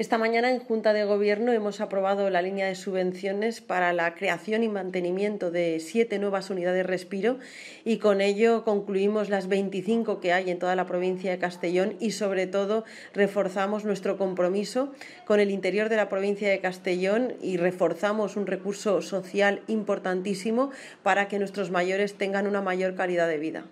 Esta mañana en Junta de Gobierno hemos aprobado la línea de subvenciones para la creación y mantenimiento de siete nuevas unidades de respiro y con ello concluimos las 25 que hay en toda la provincia de Castellón y sobre todo reforzamos nuestro compromiso con el interior de la provincia de Castellón y reforzamos un recurso social importantísimo para que nuestros mayores tengan una mayor calidad de vida.